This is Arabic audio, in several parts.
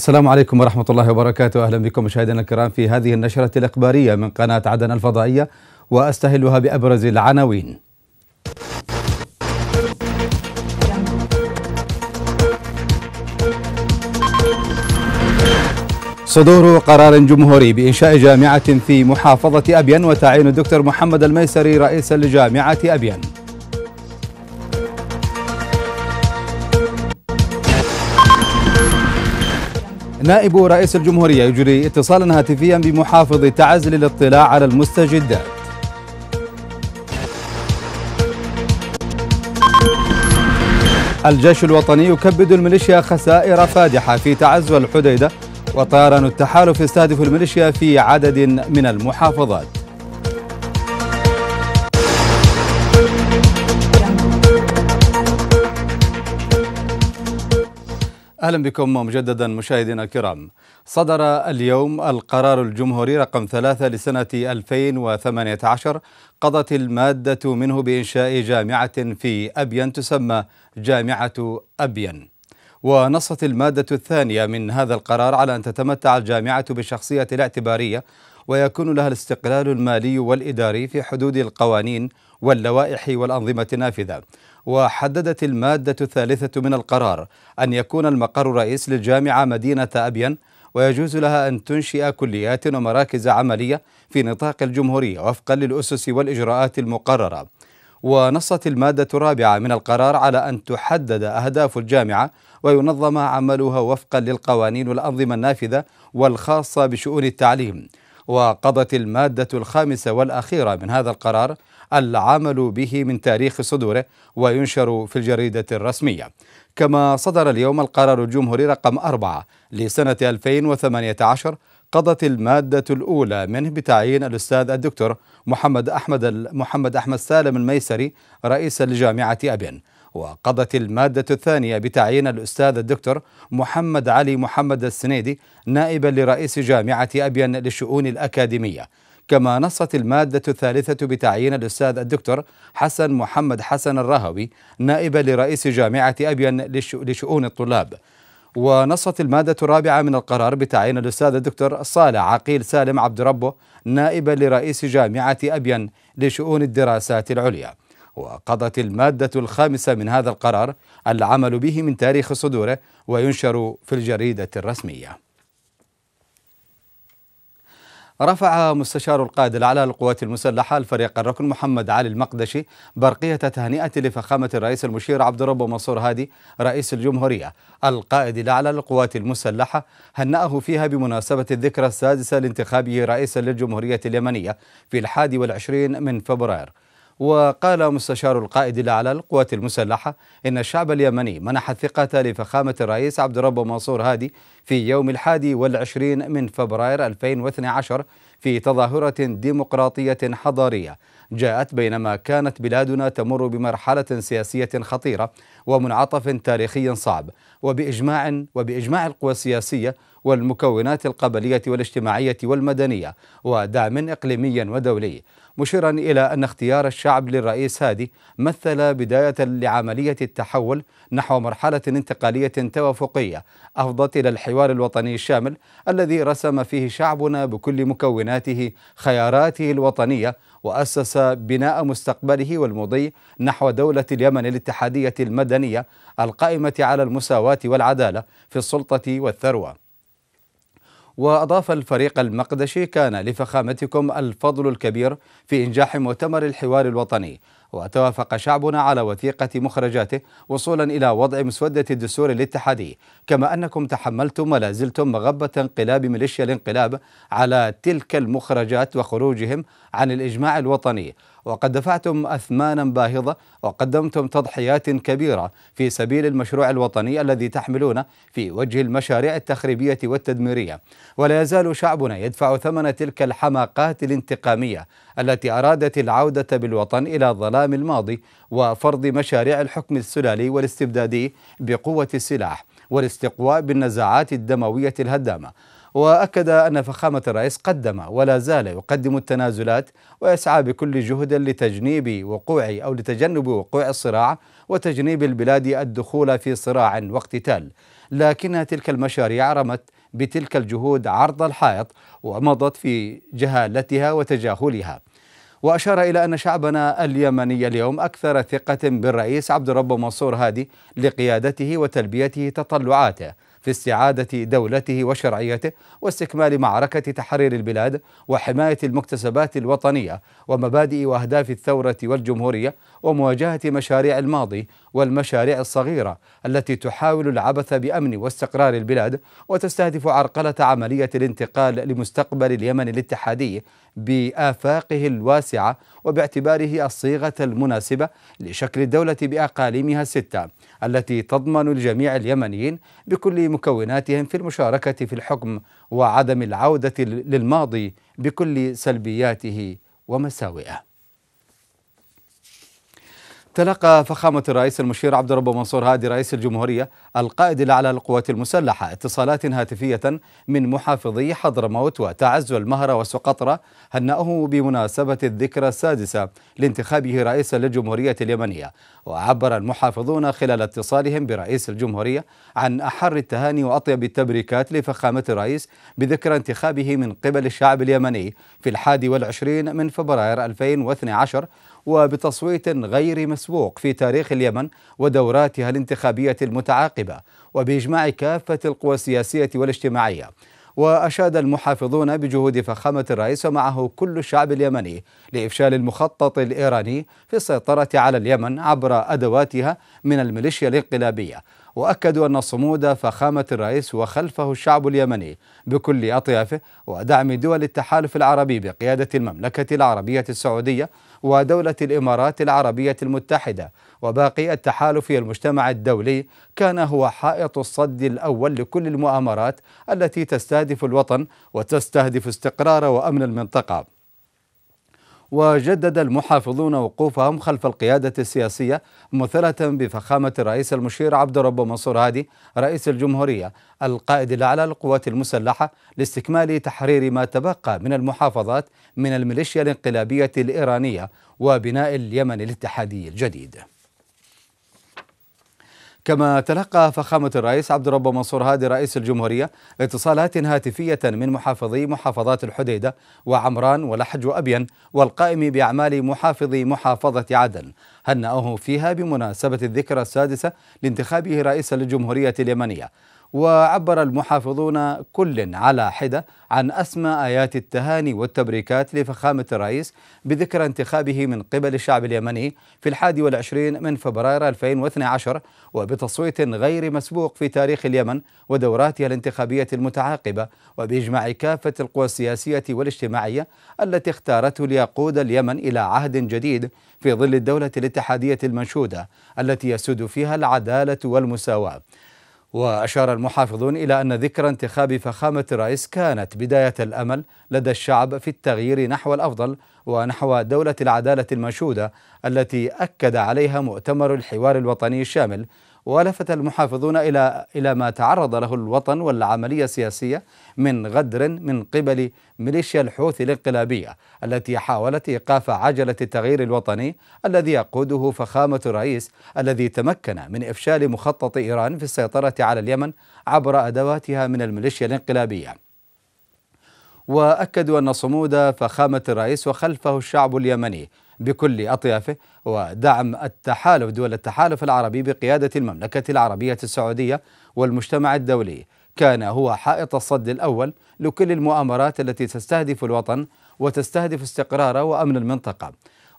السلام عليكم ورحمة الله وبركاته أهلا بكم مشاهدينا الكرام في هذه النشرة الإخبارية من قناة عدن الفضائية وأستهلها بأبرز العناوين صدور قرار جمهوري بإنشاء جامعة في محافظة أبين وتعيين الدكتور محمد الميسري رئيسا لجامعة أبين نائب رئيس الجمهورية يجري اتصالا هاتفيا بمحافظ تعز للاطلاع على المستجدات الجيش الوطني يكبد الميليشيا خسائر فادحة في تعز والحديدة وطيران التحالف يستهدف الميليشيا في عدد من المحافظات أهلا بكم مجددا مشاهدينا الكرام صدر اليوم القرار الجمهوري رقم ثلاثة لسنة 2018 قضت المادة منه بإنشاء جامعة في أبين تسمى جامعة أبين ونصت المادة الثانية من هذا القرار على أن تتمتع الجامعة بالشخصية الاعتبارية ويكون لها الاستقلال المالي والإداري في حدود القوانين واللوائح والأنظمة النافذة وحددت المادة الثالثة من القرار أن يكون المقر الرئيس للجامعة مدينة أبين ويجوز لها أن تنشئ كليات ومراكز عملية في نطاق الجمهورية وفقا للأسس والإجراءات المقررة ونصت المادة الرابعة من القرار على أن تحدد أهداف الجامعة وينظم عملها وفقا للقوانين والأنظمة النافذة والخاصة بشؤون التعليم وقضت المادة الخامسة والأخيرة من هذا القرار العمل به من تاريخ صدوره وينشر في الجريدة الرسمية كما صدر اليوم القرار الجمهوري رقم أربعة لسنة 2018 قضت المادة الأولى منه بتعيين الأستاذ الدكتور محمد أحمد محمد أحمد سالم الميسري رئيسا لجامعة أبين وقضت المادة الثانية بتعيين الأستاذ الدكتور محمد علي محمد السنيدي نائبا لرئيس جامعة أبين للشؤون الأكاديمية كما نصت المادة الثالثة بتعيين الأستاذ الدكتور حسن محمد حسن الرهوي نائبا لرئيس جامعة أبين لشؤون الطلاب ونصت المادة الرابعة من القرار بتعيين الأستاذ الدكتور صالح عقيل سالم عبد ربه نائبا لرئيس جامعة أبين لشؤون الدراسات العليا وقضت المادة الخامسة من هذا القرار العمل به من تاريخ صدوره وينشر في الجريدة الرسمية. رفع مستشار القائد الأعلى للقوات المسلحة الفريق الركن محمد علي المقدشي برقية تهنئة لفخامة الرئيس المشير عبد الرب منصور هادي رئيس الجمهورية القائد الأعلى للقوات المسلحة هنأه فيها بمناسبة الذكرى السادسة لانتخابه رئيسا للجمهورية اليمنية في الحادي والعشرين من فبراير وقال مستشار القائد الأعلى للقوات المسلحة إن الشعب اليمني منح الثقة لفخامة الرئيس عبد الرب منصور هادي في يوم الحادي والعشرين من فبراير 2012 في تظاهرة ديمقراطية حضارية جاءت بينما كانت بلادنا تمر بمرحلة سياسية خطيرة ومنعطف تاريخي صعب وبإجماع وبإجماع القوى السياسية والمكونات القبلية والاجتماعية والمدنية ودعم إقليمي ودولي مشيرا إلى أن اختيار الشعب للرئيس هادي مثل بداية لعملية التحول نحو مرحلة انتقالية توافقية أفضت إلى الحوار الوطني الشامل الذي رسم فيه شعبنا بكل مكوناته خياراته الوطنية وأسس بناء مستقبله والمضي نحو دولة اليمن الاتحادية المدنية القائمة على المساواة والعدالة في السلطة والثروة وأضاف الفريق المقدشي كان لفخامتكم الفضل الكبير في إنجاح مؤتمر الحوار الوطني وتوافق شعبنا على وثيقة مخرجاته وصولا إلى وضع مسودة الدستور الاتحادي كما أنكم تحملتم ولا زلتم مغبة انقلاب ميليشيا الانقلاب على تلك المخرجات وخروجهم عن الإجماع الوطني وقد دفعتم أثمانا باهظة وقدمتم تضحيات كبيرة في سبيل المشروع الوطني الذي تحملونه في وجه المشاريع التخريبية والتدميرية ولا يزال شعبنا يدفع ثمن تلك الحماقات الانتقامية التي أرادت العودة بالوطن إلى ظلام الماضي وفرض مشاريع الحكم السلالي والاستبدادي بقوة السلاح والاستقواء بالنزاعات الدموية الهدامة وأكد أن فخامة الرئيس قدم ولا زال يقدم التنازلات ويسعى بكل جهد لتجنيب وقوع أو لتجنب وقوع الصراع وتجنيب البلاد الدخول في صراع واقتتال لكن تلك المشاريع رمت بتلك الجهود عرض الحائط ومضت في جهالتها وتجاهلها وأشار إلى أن شعبنا اليمني اليوم أكثر ثقة بالرئيس عبد الرب منصور هادي لقيادته وتلبيته تطلعاته في استعادة دولته وشرعيته واستكمال معركة تحرير البلاد وحماية المكتسبات الوطنية ومبادئ وأهداف الثورة والجمهورية ومواجهة مشاريع الماضي والمشاريع الصغيرة التي تحاول العبث بأمن واستقرار البلاد وتستهدف عرقلة عملية الانتقال لمستقبل اليمن الاتحادي بآفاقه الواسعة وباعتباره الصيغة المناسبة لشكل الدولة بأقاليمها الستة التي تضمن الجميع اليمنيين بكل مكوناتهم في المشاركة في الحكم وعدم العودة للماضي بكل سلبياته ومساوئه تلقى فخامة الرئيس المشير عبد الرب منصور هادي رئيس الجمهورية القائد الأعلى للقوات المسلحة اتصالات هاتفية من محافظي حضرموت وتعز المهرة وسقطرى هنأه بمناسبة الذكرى السادسة لانتخابه رئيسا للجمهورية اليمنية وعبر المحافظون خلال اتصالهم برئيس الجمهورية عن أحر التهاني وأطيب التبريكات لفخامة الرئيس بذكرى انتخابه من قبل الشعب اليمني في الحادي والعشرين من فبراير 2012 وبتصويت غير مسبوق في تاريخ اليمن ودوراتها الانتخابية المتعاقبة وبإجماع كافة القوى السياسية والاجتماعية وأشاد المحافظون بجهود فخامة الرئيس ومعه كل الشعب اليمني لإفشال المخطط الإيراني في السيطرة على اليمن عبر أدواتها من الميليشيا الانقلابية وأكدوا أن صمود فخامة الرئيس وخلفه الشعب اليمني بكل أطيافه ودعم دول التحالف العربي بقيادة المملكة العربية السعودية ودولة الإمارات العربية المتحدة وباقي التحالف المجتمع الدولي كان هو حائط الصد الأول لكل المؤامرات التي تستهدف الوطن وتستهدف استقرار وأمن المنطقة وجدد المحافظون وقوفهم خلف القيادة السياسية مثلة بفخامة الرئيس المشير عبد الرب منصور هادي رئيس الجمهورية القائد الأعلى للقوات المسلحة لاستكمال تحرير ما تبقى من المحافظات من الميليشيا الانقلابية الإيرانية وبناء اليمن الاتحادي الجديد كما تلقى فخامة الرئيس عبد الرب منصور هادي رئيس الجمهورية اتصالات هاتفية من محافظي محافظات الحديدة وعمران ولحج وأبين والقائم بأعمال محافظ محافظة عدن هنأه فيها بمناسبة الذكرى السادسة لانتخابه رئيس الجمهورية اليمنية وعبر المحافظون كل على حدة عن أسمى آيات التهاني والتبريكات لفخامة الرئيس بذكرى انتخابه من قبل الشعب اليمني في الحادي والعشرين من فبراير 2012 وبتصويت غير مسبوق في تاريخ اليمن ودوراتها الانتخابية المتعاقبة وبإجماع كافة القوى السياسية والاجتماعية التي اختارته ليقود اليمن إلى عهد جديد في ظل الدولة الاتحادية المنشودة التي يسود فيها العدالة والمساواة وأشار المحافظون إلى أن ذكرى انتخاب فخامة الرئيس كانت بداية الأمل لدى الشعب في التغيير نحو الأفضل ونحو دولة العدالة المنشودة التي أكد عليها مؤتمر الحوار الوطني الشامل ولفت المحافظون إلى إلى ما تعرض له الوطن والعملية السياسية من غدر من قبل ميليشيا الحوثي الانقلابية التي حاولت إيقاف عجلة التغيير الوطني الذي يقوده فخامة الرئيس الذي تمكن من إفشال مخطط إيران في السيطرة على اليمن عبر أدواتها من الميليشيا الانقلابية واكدوا ان صمود فخامه الرئيس وخلفه الشعب اليمني بكل أطيافه ودعم التحالف دول التحالف العربي بقيادة المملكة العربية السعودية والمجتمع الدولي كان هو حائط الصد الأول لكل المؤامرات التي تستهدف الوطن وتستهدف استقراره وأمن المنطقة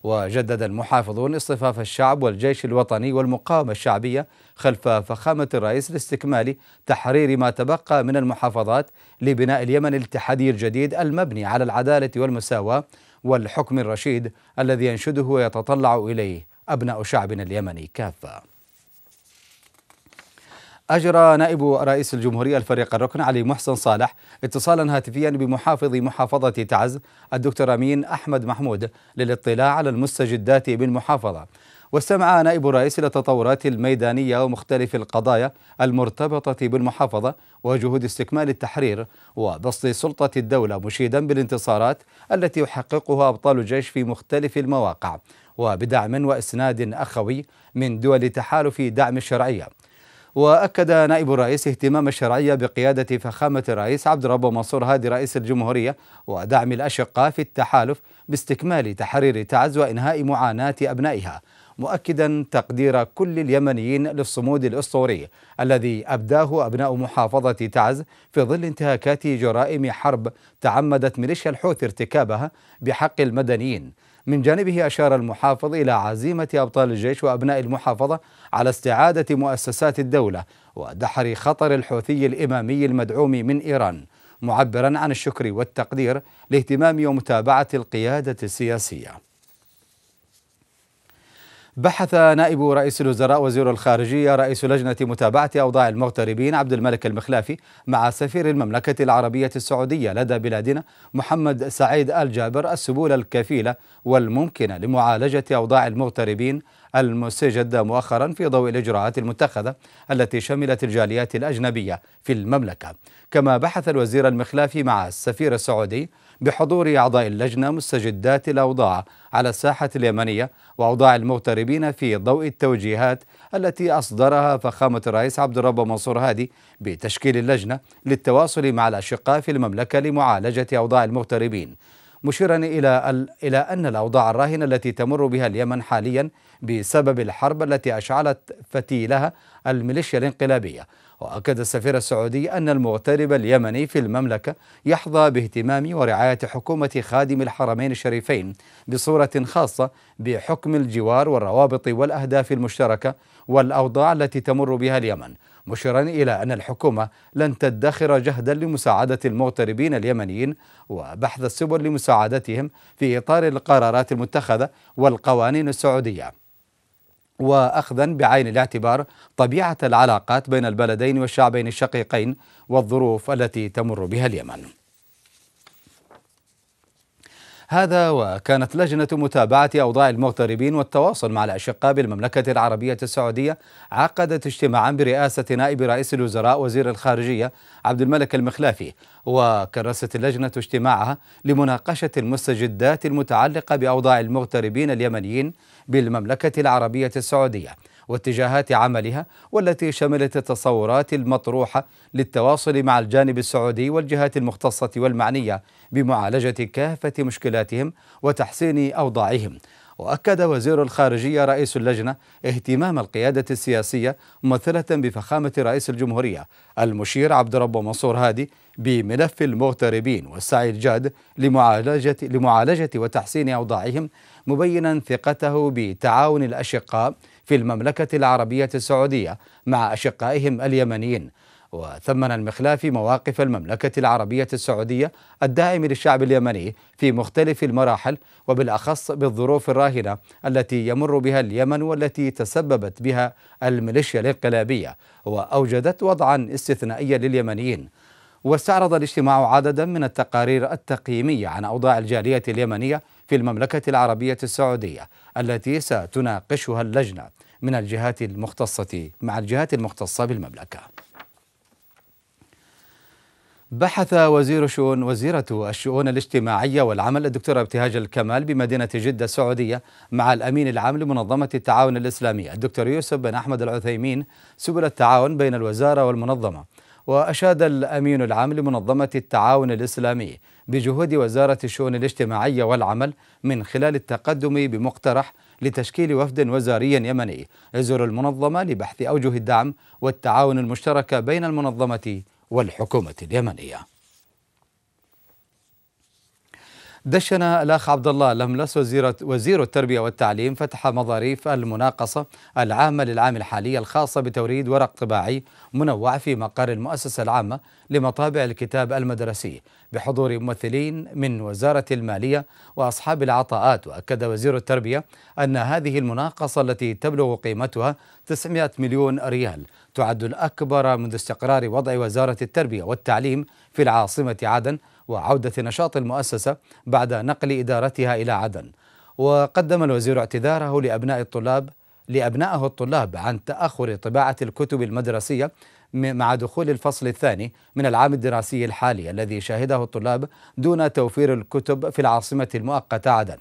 وجدد المحافظون اصطفاف الشعب والجيش الوطني والمقاومة الشعبية خلف فخامة الرئيس لاستكمال تحرير ما تبقى من المحافظات لبناء اليمن الاتحادي الجديد المبني على العدالة والمساواة والحكم الرشيد الذي ينشده ويتطلع إليه أبناء شعبنا اليمني كافة أجرى نائب رئيس الجمهورية الفريق الركن علي محسن صالح اتصالا هاتفيا بمحافظ محافظة تعز الدكتور أمين أحمد محمود للاطلاع على المستجدات بالمحافظة واستمع نائب الرئيس إلى التطورات الميدانية ومختلف القضايا المرتبطة بالمحافظة وجهود استكمال التحرير وبسط سلطة الدولة مشيدا بالانتصارات التي يحققها أبطال الجيش في مختلف المواقع وبدعم وإسناد أخوي من دول تحالف دعم الشرعية وأكد نائب الرئيس اهتمام الشرعية بقيادة فخامة الرئيس عبد الرب منصور هادي رئيس الجمهورية ودعم الأشقاء في التحالف باستكمال تحرير تعز وإنهاء معاناة أبنائها مؤكدا تقدير كل اليمنيين للصمود الاسطوري الذي ابداه ابناء محافظه تعز في ظل انتهاكات جرائم حرب تعمدت ميليشيا الحوثي ارتكابها بحق المدنيين. من جانبه اشار المحافظ الى عزيمه ابطال الجيش وابناء المحافظه على استعاده مؤسسات الدوله ودحر خطر الحوثي الامامي المدعوم من ايران. معبرا عن الشكر والتقدير لاهتمام ومتابعه القياده السياسيه بحث نائب رئيس الوزراء وزير الخارجية رئيس لجنة متابعة أوضاع المغتربين عبد الملك المخلافي مع سفير المملكة العربية السعودية لدى بلادنا محمد سعيد الجابر السبل الكفيلة والممكنة لمعالجة أوضاع المغتربين المستجدة مؤخرا في ضوء الإجراءات المتخذة التي شملت الجاليات الأجنبية في المملكة كما بحث الوزير المخلافي مع السفير السعودي بحضور أعضاء اللجنة مستجدات الأوضاع على الساحة اليمنية وأوضاع المغتربين في ضوء التوجيهات التي أصدرها فخامة الرئيس عبد الرب منصور هادي بتشكيل اللجنة للتواصل مع الأشقاء في المملكة لمعالجة أوضاع المغتربين مشيرا إلى, إلى أن الأوضاع الراهنة التي تمر بها اليمن حاليا بسبب الحرب التي أشعلت فتيلها الميليشيا الانقلابية وأكد السفير السعودي أن المغترب اليمني في المملكة يحظى باهتمام ورعاية حكومة خادم الحرمين الشريفين بصورة خاصة بحكم الجوار والروابط والأهداف المشتركة والأوضاع التي تمر بها اليمن مشيرا إلى أن الحكومة لن تدخر جهدا لمساعدة المغتربين اليمنيين وبحث السبل لمساعدتهم في إطار القرارات المتخذة والقوانين السعودية واخذا بعين الاعتبار طبيعه العلاقات بين البلدين والشعبين الشقيقين والظروف التي تمر بها اليمن هذا وكانت لجنة متابعة أوضاع المغتربين والتواصل مع الأشقاء بالمملكة العربية السعودية عقدت اجتماعا برئاسة نائب رئيس الوزراء وزير الخارجية عبد الملك المخلافي وكرست اللجنة اجتماعها لمناقشة المستجدات المتعلقة بأوضاع المغتربين اليمنيين بالمملكة العربية السعودية واتجاهات عملها والتي شملت التصورات المطروحة للتواصل مع الجانب السعودي والجهات المختصة والمعنية بمعالجة كافة مشكلاتهم وتحسين أوضاعهم وأكد وزير الخارجية رئيس اللجنة اهتمام القيادة السياسية ممثلة بفخامة رئيس الجمهورية المشير عبد ربه منصور هادي بملف المغتربين والسعي الجاد لمعالجة, لمعالجة وتحسين أوضاعهم مبينا ثقته بتعاون الأشقاء في المملكة العربية السعودية مع أشقائهم اليمنيين وثمن المخلافي مواقف المملكة العربية السعودية الداعم للشعب اليمني في مختلف المراحل وبالأخص بالظروف الراهنة التي يمر بها اليمن والتي تسببت بها الميليشيا الانقلابية وأوجدت وضعا استثنائيا لليمنيين واستعرض الاجتماع عددا من التقارير التقييمية عن أوضاع الجالية اليمنية في المملكة العربية السعودية التي ستناقشها اللجنة من الجهات المختصة مع الجهات المختصة بالمملكة بحث وزير شؤون وزيرة الشؤون الاجتماعية والعمل الدكتورة ابتهاج الكمال بمدينة جدة السعودية مع الأمين العام لمنظمة التعاون الإسلامي الدكتور يوسف بن أحمد العثيمين سبل التعاون بين الوزارة والمنظمة وأشاد الأمين العام لمنظمة التعاون الإسلامي بجهود وزارة الشؤون الاجتماعية والعمل من خلال التقدم بمقترح لتشكيل وفد وزاري يمني يزور المنظمة لبحث أوجه الدعم والتعاون المشترك بين المنظمة والحكومة اليمنية دشن الاخ عبد الله لملس وزير وزير التربيه والتعليم فتح مظاريف المناقصه العامه للعام الحالي الخاصه بتوريد ورق طباعي منوع في مقر المؤسسه العامه لمطابع الكتاب المدرسي بحضور ممثلين من وزاره الماليه واصحاب العطاءات واكد وزير التربيه ان هذه المناقصه التي تبلغ قيمتها 900 مليون ريال تعد الأكبر منذ استقرار وضع وزارة التربية والتعليم في العاصمة عدن وعودة نشاط المؤسسة بعد نقل إدارتها إلى عدن وقدم الوزير اعتذاره لأبناء الطلاب لأبنائه الطلاب عن تأخر طباعة الكتب المدرسية مع دخول الفصل الثاني من العام الدراسي الحالي الذي شهده الطلاب دون توفير الكتب في العاصمة المؤقتة عدن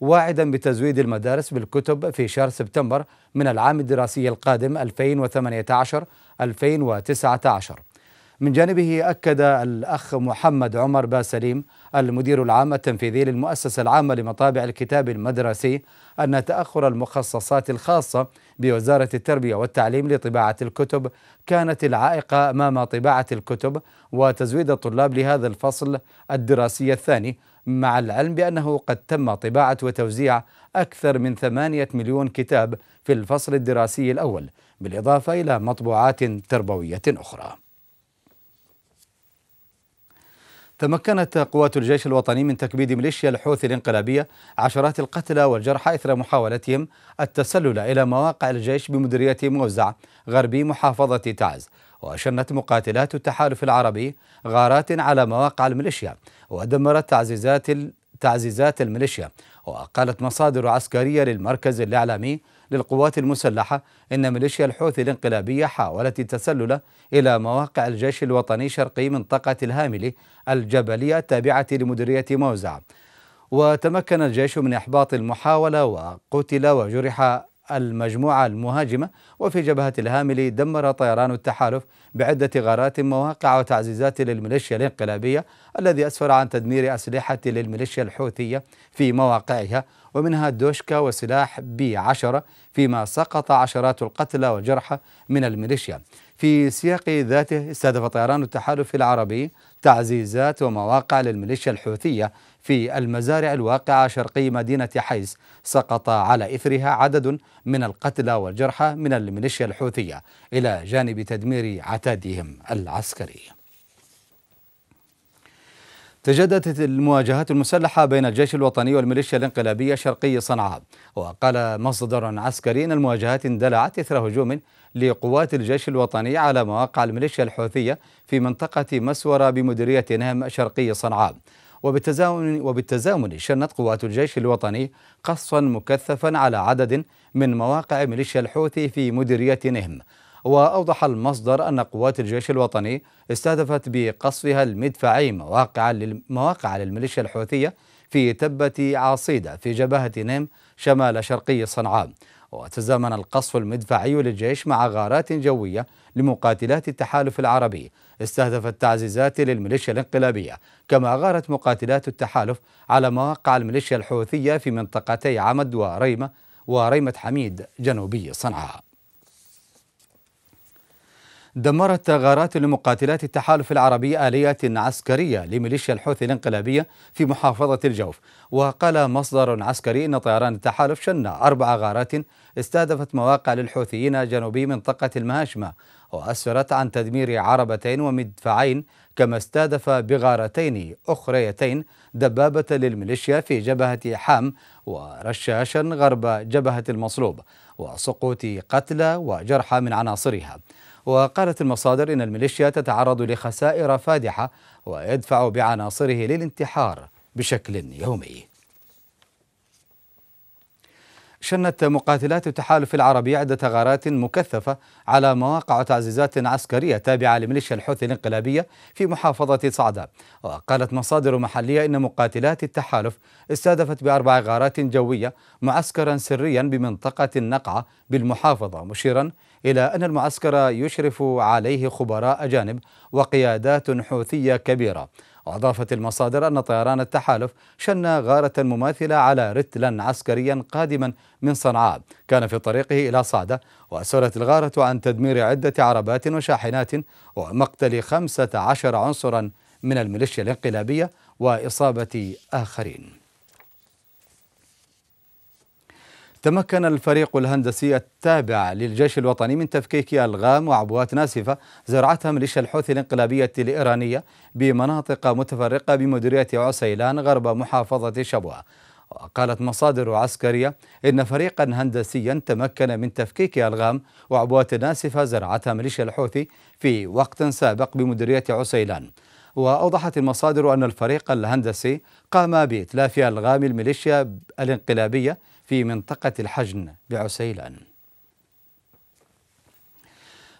واعدا بتزويد المدارس بالكتب في شهر سبتمبر من العام الدراسي القادم 2018 2019 من جانبه أكد الأخ محمد عمر باسليم المدير العام التنفيذي للمؤسسة العامة لمطابع الكتاب المدرسي أن تأخر المخصصات الخاصة بوزارة التربية والتعليم لطباعة الكتب كانت العائقة أمام طباعة الكتب وتزويد الطلاب لهذا الفصل الدراسي الثاني مع العلم بأنه قد تم طباعة وتوزيع أكثر من ثمانية مليون كتاب في الفصل الدراسي الأول بالإضافة إلى مطبوعات تربوية أخرى تمكنت قوات الجيش الوطني من تكبيد ميليشيا الحوثي الانقلابية عشرات القتلى والجرحى إثر محاولتهم التسلل إلى مواقع الجيش بمديرية موزع غربي محافظة تعز وأشنت مقاتلات التحالف العربي غارات على مواقع الميليشيا ودمرت تعزيزات تعزيزات الميليشيا وقالت مصادر عسكرية للمركز الإعلامي للقوات المسلحة إن ميليشيا الحوثي الانقلابية حاولت التسلل إلى مواقع الجيش الوطني شرقي منطقة الهاملي الجبلية التابعة لمديرية موزع وتمكن الجيش من إحباط المحاولة وقتل وجرح المجموعة المهاجمة وفي جبهة الهاملي دمر طيران التحالف بعدة غارات مواقع وتعزيزات للميليشيا الانقلابية الذي أسفر عن تدمير أسلحة للميليشيا الحوثية في مواقعها ومنها دوشكا وسلاح بي عشرة فيما سقط عشرات القتلى والجرحى من الميليشيا في سياق ذاته استهدف طيران التحالف العربي تعزيزات ومواقع للميليشيا الحوثية في المزارع الواقعة شرقي مدينة حيز سقط على إثرها عدد من القتلى والجرحى من الميليشيا الحوثية إلى جانب تدمير عتادهم العسكري تجددت المواجهات المسلحة بين الجيش الوطني والميليشيا الانقلابية شرقي صنعاء وقال مصدر عسكري أن المواجهات اندلعت إثر هجوم لقوات الجيش الوطني على مواقع الميليشيا الحوثية في منطقة مسورة بمديرية نهم شرقي صنعاء وبالتزامن وبالتزامن شنت قوات الجيش الوطني قصفا مكثفا على عدد من مواقع ميليشيا الحوثي في مديريه نهم وأوضح المصدر أن قوات الجيش الوطني استهدفت بقصفها المدفعي مواقع مواقع للميليشيا الحوثية في تبة عصيدة في جبهة نيم شمال شرقي صنعاء وتزامن القصف المدفعي للجيش مع غارات جوية لمقاتلات التحالف العربي استهدفت تعزيزات للميليشيا الانقلابية كما غارت مقاتلات التحالف على مواقع الميليشيا الحوثية في منطقتي عمد وريمة وريمة حميد جنوبي صنعاء دمرت غارات لمقاتلات التحالف العربي آليات عسكرية لميليشيا الحوثي الانقلابية في محافظة الجوف وقال مصدر عسكري أن طيران التحالف شن أربع غارات استهدفت مواقع للحوثيين جنوبي منطقة المهاشمة وأسفرت عن تدمير عربتين ومدفعين كما استهدف بغارتين أخريتين دبابة للميليشيا في جبهة حام ورشاشا غرب جبهة المصلوب وسقوط قتلى وجرحى من عناصرها وقالت المصادر إن الميليشيا تتعرض لخسائر فادحة ويدفع بعناصره للانتحار بشكل يومي شنت مقاتلات التحالف العربي عدة غارات مكثفة على مواقع تعزيزات عسكرية تابعة لميليشيا الحوثي الانقلابية في محافظة صعدة وقالت مصادر محلية إن مقاتلات التحالف استهدفت بأربع غارات جوية معسكرا سريا بمنطقة النقعة بالمحافظة مشيرا إلى أن المعسكر يشرف عليه خبراء أجانب وقيادات حوثية كبيرة وأضافت المصادر أن طيران التحالف شن غارة مماثلة على رتلا عسكريا قادما من صنعاء كان في طريقه إلى صعدة وأسرت الغارة عن تدمير عدة عربات وشاحنات ومقتل خمسة عشر عنصرا من الميليشيا الانقلابية وإصابة آخرين تمكن الفريق الهندسي التابع للجيش الوطني من تفكيك ألغام وعبوات ناسفة زرعتها ميليشيا الحوثي الانقلابية الإيرانية بمناطق متفرقة بمديرية عسيلان غرب محافظة شبوة وقالت مصادر عسكرية إن فريقا هندسيا تمكن من تفكيك ألغام وعبوات ناسفة زرعتها ميليشيا الحوثي في وقت سابق بمديرية عسيلان وأوضحت المصادر أن الفريق الهندسي قام بإتلاف ألغام الميليشيا الانقلابية في منطقة الحجن بعسيلان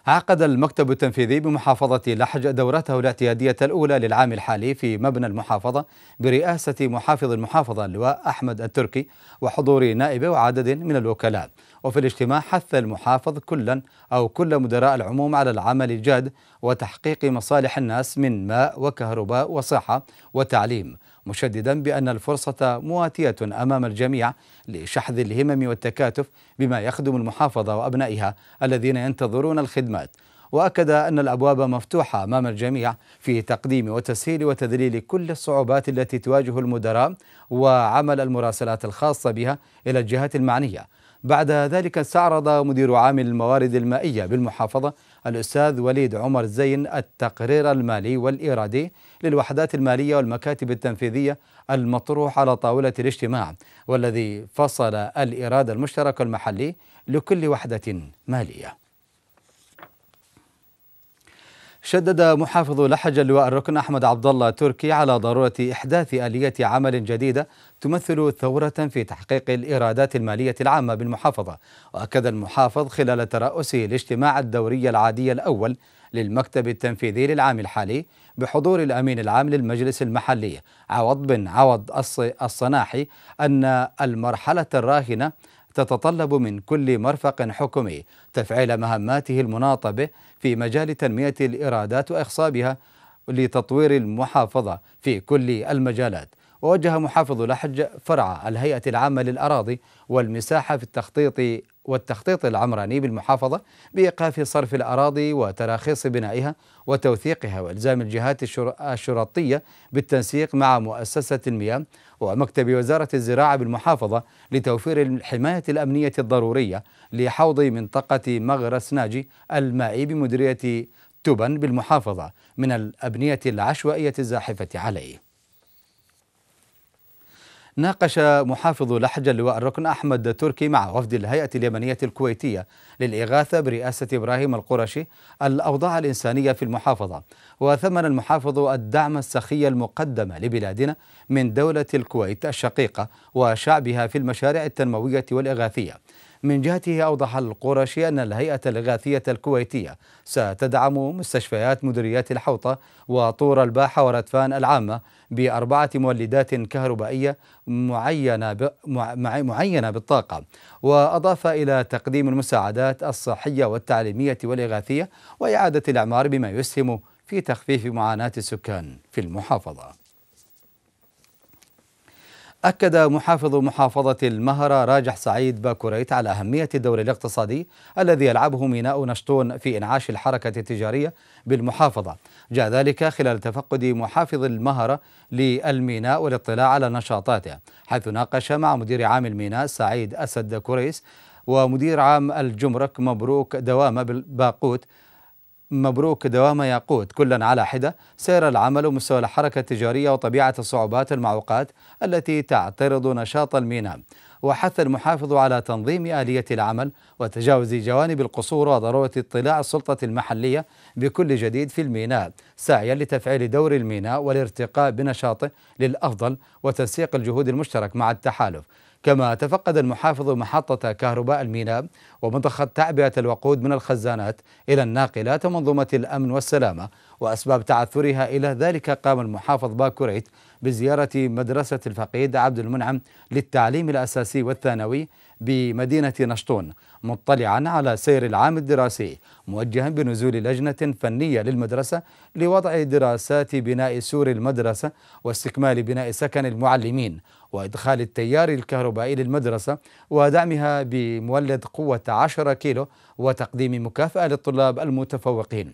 عقد المكتب التنفيذي بمحافظة لحج دورته الاعتيادية الأولى للعام الحالي في مبنى المحافظة برئاسة محافظ المحافظة اللواء أحمد التركي وحضور نائبه وعدد من الوكلاء وفي الاجتماع حث المحافظ كلا أو كل مدراء العموم على العمل الجاد وتحقيق مصالح الناس من ماء وكهرباء وصحة وتعليم مشددا بأن الفرصة مواتية أمام الجميع لشحذ الهمم والتكاتف بما يخدم المحافظة وأبنائها الذين ينتظرون الخدمات واكد ان الابواب مفتوحه امام الجميع في تقديم وتسهيل وتذليل كل الصعوبات التي تواجه المدراء وعمل المراسلات الخاصه بها الى الجهات المعنيه. بعد ذلك استعرض مدير عام الموارد المائيه بالمحافظه الاستاذ وليد عمر زين التقرير المالي والإيرادي للوحدات المالية والمكاتب التنفيذية المطروح على طاولة الاجتماع والذي فصل الإرادة المشترك المحلي لكل وحدة مالية شدد محافظ لحج اللواء الركن احمد عبد الله تركي على ضروره احداث اليه عمل جديده تمثل ثوره في تحقيق الإيرادات الماليه العامه بالمحافظه واكد المحافظ خلال ترأسه الاجتماع الدوري العادي الاول للمكتب التنفيذي للعام الحالي بحضور الأمين العام للمجلس المحلي عوض بن عوض الصناحي أن المرحلة الراهنة تتطلب من كل مرفق حكومي تفعيل مهماته المناطبة في مجال تنمية الإيرادات وإخصابها لتطوير المحافظة في كل المجالات ووجه محافظ لحج فرع الهيئة العامة للأراضي والمساحة في التخطيط والتخطيط العمراني بالمحافظة بإيقاف صرف الأراضي وتراخيص بنائها وتوثيقها وإلزام الجهات الشرطية بالتنسيق مع مؤسسة المياه ومكتب وزارة الزراعة بالمحافظة لتوفير الحماية الأمنية الضرورية لحوض منطقة مغرس ناجي المائي بمديرية تبن بالمحافظة من الأبنية العشوائية الزاحفة عليه ناقش محافظ لحج اللواء الركن أحمد تركي مع وفد الهيئة اليمنية الكويتية للإغاثة برئاسة إبراهيم القرشي الأوضاع الإنسانية في المحافظة وثمن المحافظ الدعم السخي المقدم لبلادنا من دولة الكويت الشقيقة وشعبها في المشاريع التنموية والإغاثية من جهته أوضح القرشي أن الهيئة الإغاثية الكويتية ستدعم مستشفيات مديريات الحوطة وطور الباحة وردفان العامة بأربعة مولدات كهربائية معينة, معينة بالطاقة وأضاف إلى تقديم المساعدات الصحية والتعليمية والإغاثية وإعادة الإعمار بما يسهم في تخفيف معاناة السكان في المحافظة أكد محافظ محافظة المهرة راجح سعيد باكوريت على أهمية الدور الاقتصادي الذي يلعبه ميناء نشطون في إنعاش الحركة التجارية بالمحافظة جاء ذلك خلال تفقد محافظ المهرة للميناء والاطلاع على نشاطاته حيث ناقش مع مدير عام الميناء سعيد أسد كوريس ومدير عام الجمرك مبروك دوامة باقوت مبروك دوام ياقوت كلا على حدة سير العمل مستوى الحركة التجارية وطبيعة الصعوبات المعوقات التي تعترض نشاط الميناء وحث المحافظ على تنظيم آلية العمل وتجاوز جوانب القصور وضرورة اطلاع السلطة المحلية بكل جديد في الميناء سعيا لتفعيل دور الميناء والارتقاء بنشاطه للأفضل وتنسيق الجهود المشترك مع التحالف كما تفقد المحافظ محطة كهرباء الميناء ومضخة تعبئة الوقود من الخزانات إلى الناقلات ومنظومة الأمن والسلامة وأسباب تعثرها إلى ذلك قام المحافظ باكوريت بزيارة مدرسة الفقيد عبد المنعم للتعليم الأساسي والثانوي بمدينة نشطون مطلعا على سير العام الدراسي موجها بنزول لجنة فنية للمدرسة لوضع دراسات بناء سور المدرسة واستكمال بناء سكن المعلمين وإدخال التيار الكهربائي للمدرسة ودعمها بمولد قوة 10 كيلو وتقديم مكافأة للطلاب المتفوقين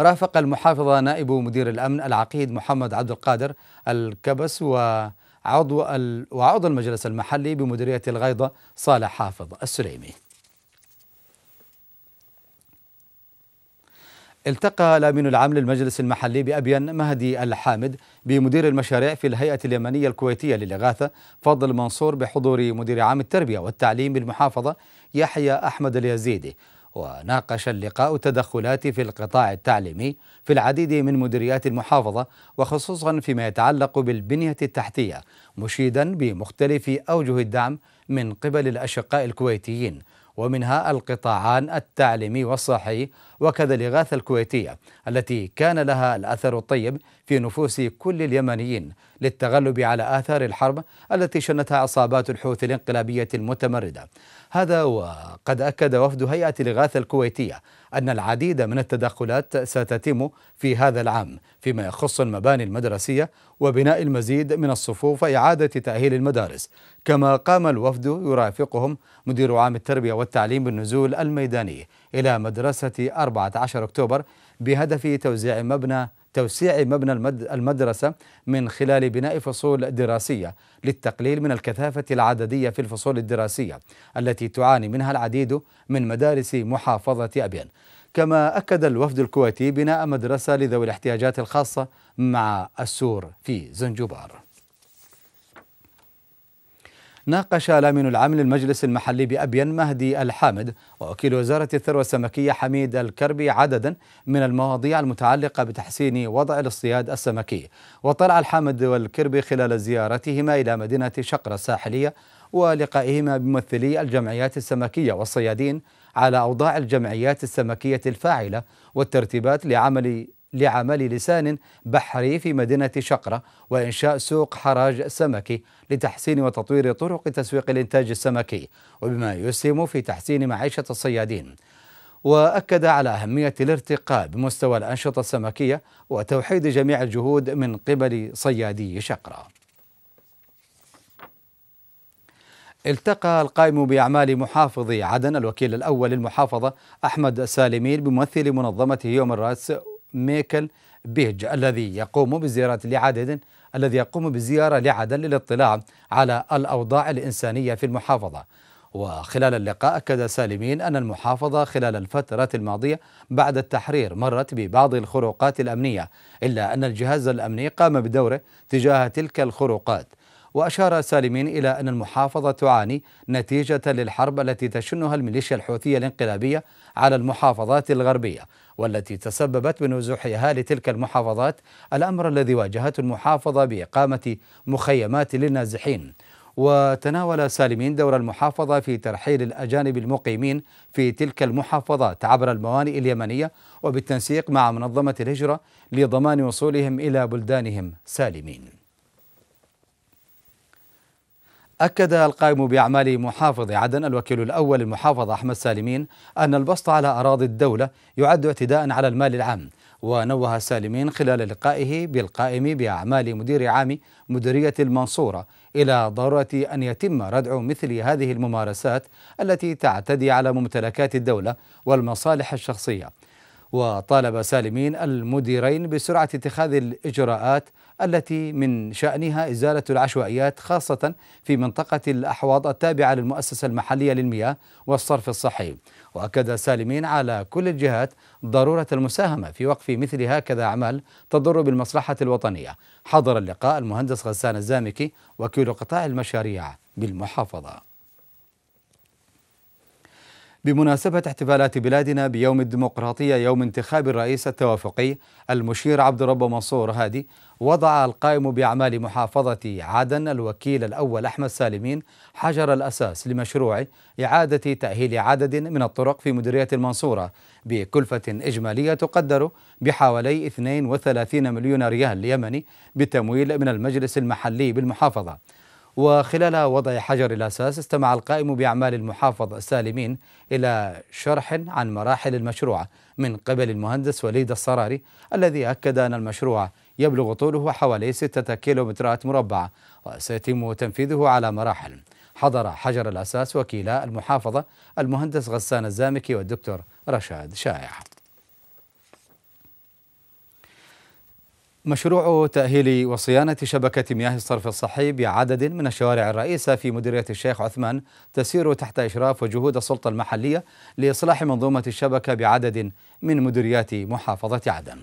رافق المحافظة نائب مدير الأمن العقيد محمد عبد القادر الكبس و عضو وعضو المجلس المحلي بمديرية الغيضة صالح حافظ السليمي التقى الامين العام للمجلس المحلي بابين مهدي الحامد بمدير المشاريع في الهيئه اليمنيه الكويتيه للاغاثه فضل منصور بحضور مدير عام التربيه والتعليم بالمحافظه يحيى احمد اليزيدي وناقش اللقاء التدخلات في القطاع التعليمي في العديد من مديريات المحافظة وخصوصا فيما يتعلق بالبنية التحتية مشيدا بمختلف أوجه الدعم من قبل الأشقاء الكويتيين ومنها القطاعان التعليمي والصحي وكذا الإغاثة الكويتية التي كان لها الأثر الطيب في نفوس كل اليمنيين للتغلب على آثار الحرب التي شنتها عصابات الحوثي الانقلابية المتمردة هذا وقد أكد وفد هيئة الإغاثة الكويتية أن العديد من التدخلات ستتم في هذا العام فيما يخص المباني المدرسية وبناء المزيد من الصفوف وإعادة تأهيل المدارس كما قام الوفد يرافقهم مدير عام التربية والتعليم بالنزول الميداني إلى مدرسة 14 أكتوبر بهدف توزيع مبنى توسيع مبنى المدرسة من خلال بناء فصول دراسية للتقليل من الكثافة العددية في الفصول الدراسية التي تعاني منها العديد من مدارس محافظة أبين كما أكد الوفد الكويتي بناء مدرسة لذوي الاحتياجات الخاصة مع السور في زنجبار ناقش الامين العام للمجلس المحلي بابين مهدي الحامد ووكيل وزاره الثروه السمكيه حميد الكربي عددا من المواضيع المتعلقه بتحسين وضع الاصطياد السمكي وطلع الحامد والكربي خلال زيارتهما الى مدينه شقره الساحليه ولقائهما بممثلي الجمعيات السمكيه والصيادين على اوضاع الجمعيات السمكيه الفاعله والترتيبات لعمل لعمل لسان بحري في مدينة شقرة وإنشاء سوق حراج سمكي لتحسين وتطوير طرق تسويق الإنتاج السمكي وبما يسهم في تحسين معيشة الصيادين وأكد على أهمية الارتقاء بمستوى الأنشطة السمكية وتوحيد جميع الجهود من قبل صيادي شقرة التقى القائم بأعمال محافظ عدن الوكيل الأول للمحافظة أحمد سالمين بممثل منظمة هيومن الرأس ميكل بيج الذي يقوم بزيارة لعدد الذي يقوم بزيارة لعدد للاطلاع على الأوضاع الإنسانية في المحافظة وخلال اللقاء أكد سالمين أن المحافظة خلال الفترة الماضية بعد التحرير مرت ببعض الخروقات الأمنية إلا أن الجهاز الأمني قام بدوره تجاه تلك الخروقات وأشار سالمين إلى أن المحافظة تعاني نتيجة للحرب التي تشنها الميليشيا الحوثية الانقلابية على المحافظات الغربية والتي تسببت بنزوحها لتلك المحافظات الأمر الذي واجهته المحافظة بإقامة مخيمات للنازحين وتناول سالمين دور المحافظة في ترحيل الأجانب المقيمين في تلك المحافظات عبر الموانئ اليمنية وبالتنسيق مع منظمة الهجرة لضمان وصولهم إلى بلدانهم سالمين أكد القائم بأعمال محافظ عدن الوكيل الأول للمحافظة أحمد سالمين أن البسط على أراضي الدولة يعد اعتداء على المال العام ونوه سالمين خلال لقائه بالقائم بأعمال مدير عام مديرية المنصورة إلى ضرورة أن يتم ردع مثل هذه الممارسات التي تعتدي على ممتلكات الدولة والمصالح الشخصية وطالب سالمين المديرين بسرعة اتخاذ الإجراءات التي من شأنها إزالة العشوائيات خاصة في منطقة الأحواض التابعة للمؤسسة المحلية للمياه والصرف الصحي وأكد سالمين على كل الجهات ضرورة المساهمة في وقف مثل هكذا أعمال تضر بالمصلحة الوطنية حضر اللقاء المهندس غسان الزامكي وكيل قطاع المشاريع بالمحافظة بمناسبة احتفالات بلادنا بيوم الديمقراطية يوم انتخاب الرئيس التوافقي المشير عبد الرب منصور هادي وضع القائم بأعمال محافظة عدن الوكيل الأول أحمد سالمين حجر الأساس لمشروع إعادة تأهيل عدد من الطرق في مديرية المنصورة بكلفة إجمالية تقدر بحوالي 32 مليون ريال يمني بتمويل من المجلس المحلي بالمحافظة وخلال وضع حجر الأساس استمع القائم بأعمال المحافظ سالمين إلى شرح عن مراحل المشروع من قبل المهندس وليد الصراري الذي أكد أن المشروع يبلغ طوله حوالي ستة كيلومترات مربعة وسيتم تنفيذه على مراحل حضر حجر الأساس وكيلاء المحافظة المهندس غسان الزامكي والدكتور رشاد شائع مشروع تأهيل وصيانة شبكة مياه الصرف الصحي بعدد من الشوارع الرئيسة في مديرية الشيخ عثمان تسير تحت إشراف وجهود السلطة المحلية لإصلاح منظومة الشبكة بعدد من مديريات محافظة عدن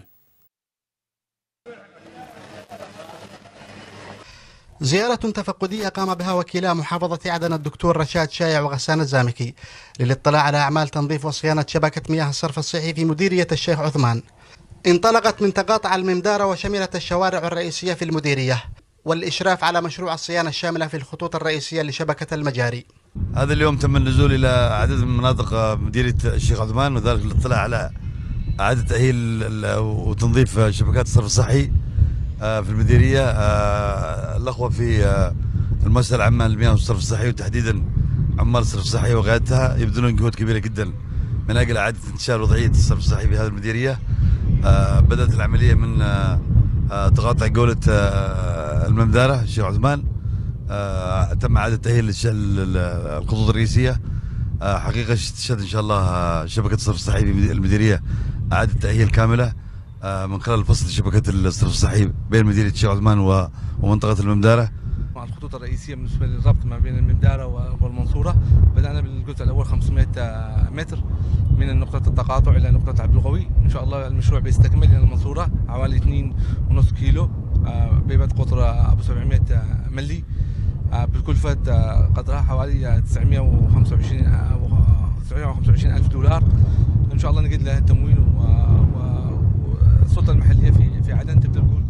زيارة تفقدية قام بها وكيلا محافظة عدن الدكتور رشاد شايع وغسان الزامكي للاطلاع على أعمال تنظيف وصيانة شبكة مياه الصرف الصحي في مديرية الشيخ عثمان انطلقت من تقاطع الممدارة وشملت الشوارع الرئيسية في المديرية والإشراف على مشروع الصيانة الشاملة في الخطوط الرئيسية لشبكة المجاري هذا اليوم تم النزول إلى عدد من مناطق مديرية الشيخ عثمان وذلك للاطلاع على إعادة تأهيل وتنظيف شبكات الصرف الصحي آه، في المديريه آه، الاخوه في آه، المؤسسه العامه للمياه والصرف الصحي وتحديدا عمال الصرف الصحي وقيادتها يبذلون جهود كبيره جدا من اجل اعاده انتشار وضعيه الصرف الصحي في هذه المديريه بدات العمليه من تقاطع جوله الممداره الشيخ عثمان تم اعاده تاهيل الخطوط الرئيسيه حقيقه تشهد ان شاء الله شبكه الصرف الصحي في المديريه اعاده تاهيل كامله آه، من خلال فصل شبكة الصرف الصحي بين مدينة الشيخ عثمان ومنطقة الممدارة مع الخطوط الرئيسية بالنسبة للربط ما بين الممدارة والمنصورة بدأنا بالجزء الأول 500 متر من نقطة التقاطع إلى نقطة عبد الغوي إن شاء الله المشروع بيستكمل إلى المنصورة حوالي 2.5 كيلو آه، بيبات قطر أبو 700 ملي آه، بكلفة قدرها حوالي 925 925 ألف دولار إن شاء الله نجد لها تموين السلطه المحليه في في عدن تقدر تقول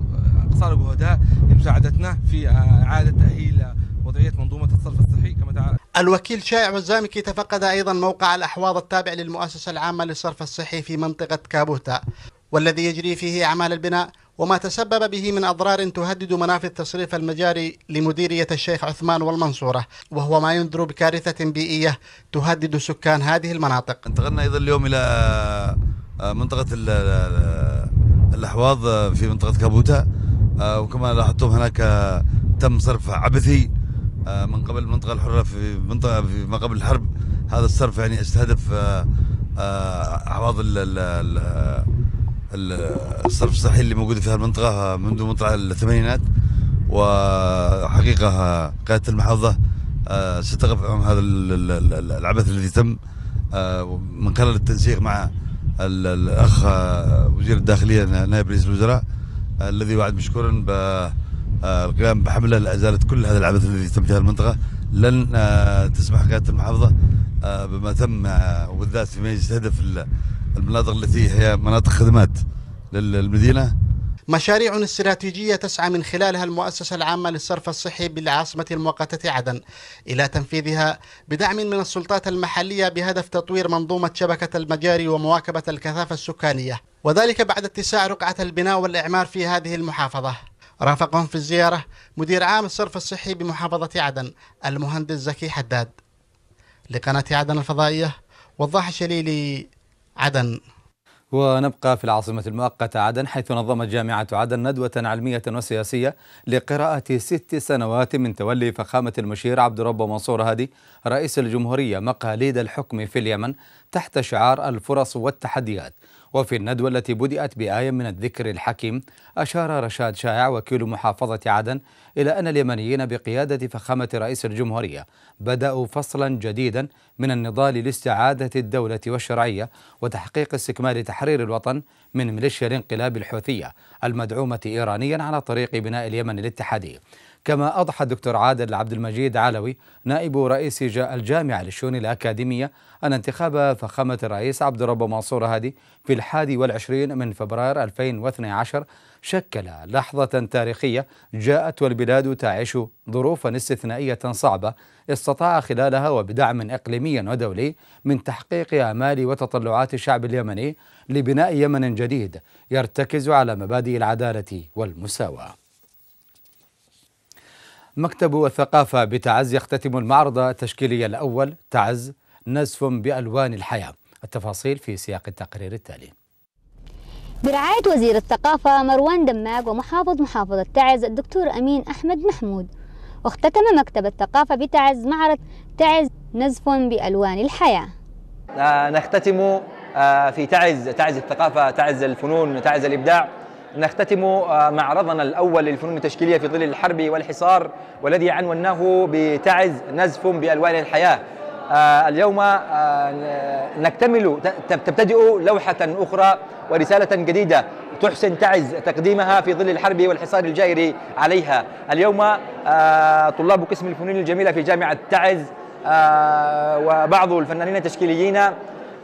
قصارى آه، جهودها لمساعدتنا في آه، اعاده تاهيل آه، وضعيه منظومه الصرف الصحي كما تعلم الوكيل شائع والزامكي تفقد ايضا موقع الاحواض التابع للمؤسسه العامه للصرف الصحي في منطقه كابوتا والذي يجري فيه اعمال البناء وما تسبب به من أضرار تهدد منافذ تصريف المجاري لمديرية الشيخ عثمان والمنصورة وهو ما ينذر بكارثة بيئية تهدد سكان هذه المناطق انتقلنا أيضا اليوم إلى منطقة الاحواض آه، في منطقه كابوتا آه، وكما لاحظتم هناك آه، تم صرف عبثي من قبل المنطقه الحره في منطقه في ما قبل الحرب هذا الصرف يعني استهدف احواض الصرف الصحي اللي موجوده في المنطقه منذ مطلع الثمانينات وحقيقه قياده المحافظه ستقف امام هذا العبث الذي تم من خلال التنسيق مع الاخ آه، وزير الداخليه نائب رئيس الوزراء آه، الذي وعد مشكورا بالقيام آه، بحمله لازاله كل هذا العبث الذي تم في المنطقه لن تسمح قياده المحافظه بما تم وبالذات فيما يستهدف المناطق التي هي مناطق خدمات للمدينه مشاريع استراتيجية تسعى من خلالها المؤسسة العامة للصرف الصحي بالعاصمة المؤقتة عدن إلى تنفيذها بدعم من السلطات المحلية بهدف تطوير منظومة شبكة المجاري ومواكبة الكثافة السكانية وذلك بعد اتساع رقعة البناء والإعمار في هذه المحافظة رافقهم في الزيارة مدير عام الصرف الصحي بمحافظة عدن المهندس زكي حداد لقناة عدن الفضائية وضاح شليلي عدن ونبقى في العاصمة المؤقتة عدن حيث نظمت جامعة عدن ندوة علمية وسياسية لقراءة ست سنوات من تولي فخامة المشير عبد الرب منصور هادي رئيس الجمهورية مقاليد الحكم في اليمن تحت شعار الفرص والتحديات وفي الندوة التي بدأت بآية من الذكر الحكيم أشار رشاد شائع وكيل محافظة عدن إلى أن اليمنيين بقيادة فخامة رئيس الجمهورية بدأوا فصلا جديدا من النضال لاستعادة الدولة والشرعية وتحقيق استكمال تحرير الوطن من ميليشيا الانقلاب الحوثية المدعومة إيرانيا على طريق بناء اليمن الاتحادي كما أضحى الدكتور عادل عبد المجيد علوي نائب رئيس الجامعة للشؤون الأكاديمية أن انتخاب فخامة الرئيس عبد الرب منصور هادي في الحادي والعشرين من فبراير 2012 شكل لحظة تاريخية جاءت والبلاد تعيش ظروفا استثنائية صعبة استطاع خلالها وبدعم إقليمي ودولي من تحقيق آمال وتطلعات الشعب اليمني لبناء يمن جديد يرتكز على مبادئ العدالة والمساواة مكتب الثقافة بتعز يختتم المعرض التشكيلي الأول تعز نزف بألوان الحياة التفاصيل في سياق التقرير التالي برعاية وزير الثقافة مروان دماغ ومحافظ محافظة تعز الدكتور أمين أحمد محمود واختتم مكتب الثقافة بتعز معرض تعز نزف بألوان الحياة آه، نختتم آه، في تعز تعز الثقافة تعز الفنون تعز الإبداع نختتم آه، معرضنا الأول للفنون التشكيلية في ظل الحرب والحصار والذي عنوناه بتعز نزف بألوان الحياة آه، اليوم آه، نكتمل تبتدئ لوحة أخرى ورسالة جديدة تحسن تعز تقديمها في ظل الحرب والحصار الجائر عليها اليوم طلاب قسم الفنون الجميلة في جامعة تعز وبعض الفنانين التشكيليين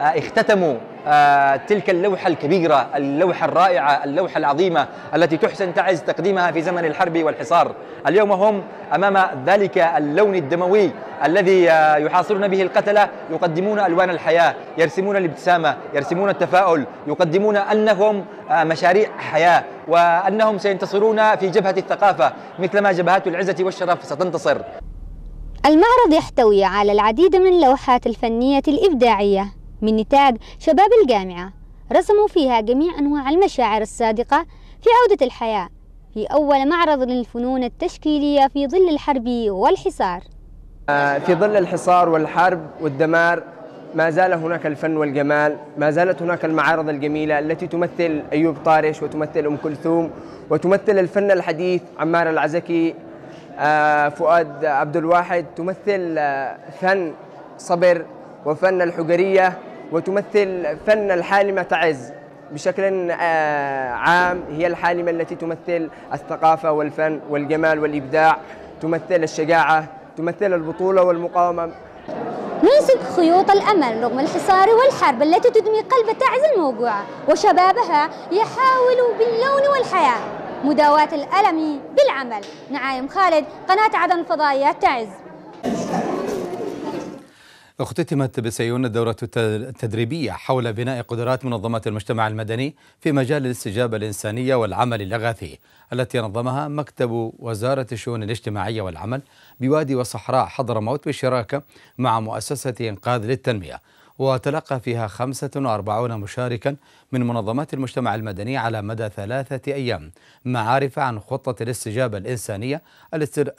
اختتموا آه، تلك اللوحة الكبيرة اللوحة الرائعة اللوحة العظيمة التي تحسن تعز تقديمها في زمن الحرب والحصار اليوم هم أمام ذلك اللون الدموي الذي آه، يحاصرون به القتلة يقدمون ألوان الحياة يرسمون الابتسامة يرسمون التفاؤل يقدمون أنهم آه، مشاريع حياة وأنهم سينتصرون في جبهة الثقافة مثلما جبهات العزة والشرف ستنتصر المعرض يحتوي على العديد من اللوحات الفنية الإبداعية من نتاج شباب الجامعة رسموا فيها جميع أنواع المشاعر الصادقة في عودة الحياة في أول معرض للفنون التشكيلية في ظل الحرب والحصار آه، في ظل الحصار والحرب والدمار ما زال هناك الفن والجمال ما زالت هناك المعارض الجميلة التي تمثل أيوب طارش وتمثل أم كلثوم وتمثل الفن الحديث عمار العزكي آه، فؤاد عبد الواحد تمثل آه، فن صبر وفن الحجرية وتمثل فن الحالمة تعز بشكل آه، عام هي الحالمة التي تمثل الثقافة والفن والجمال والإبداع تمثل الشجاعة تمثل البطولة والمقاومة نمسك خيوط الأمل رغم الحصار والحرب التي تدمي قلب تعز الموجوعة وشبابها يحاول باللون والحياة مداواة الألم بالعمل نعايم خالد قناة عدن فضائيات تعز اختتمت بسيون الدورة التدريبية حول بناء قدرات منظمة المجتمع المدني في مجال الاستجابة الإنسانية والعمل الإغاثي التي نظمها مكتب وزارة الشؤون الاجتماعية والعمل بوادي وصحراء حضرموت بالشراكة مع مؤسسة إنقاذ للتنمية وتلقى فيها 45 مشاركا من منظمات المجتمع المدني على مدى ثلاثة أيام معارف عن خطة الاستجابة الإنسانية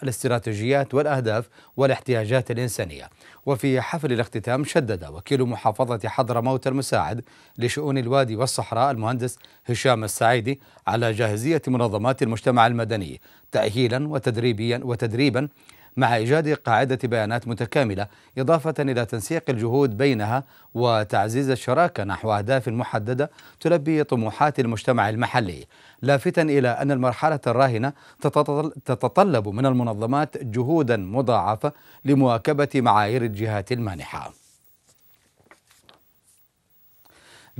الاستراتيجيات والأهداف والاحتياجات الإنسانية وفي حفل الاختتام شدد وكيل محافظة حضرموت المساعد لشؤون الوادي والصحراء المهندس هشام السعيدي على جاهزية منظمات المجتمع المدني تأهيلا وتدريبيا وتدريبا مع إيجاد قاعدة بيانات متكاملة إضافة إلى تنسيق الجهود بينها وتعزيز الشراكة نحو أهداف محددة تلبي طموحات المجتمع المحلي لافتا إلى أن المرحلة الراهنة تتطلب من المنظمات جهودا مضاعفة لمواكبة معايير الجهات المانحة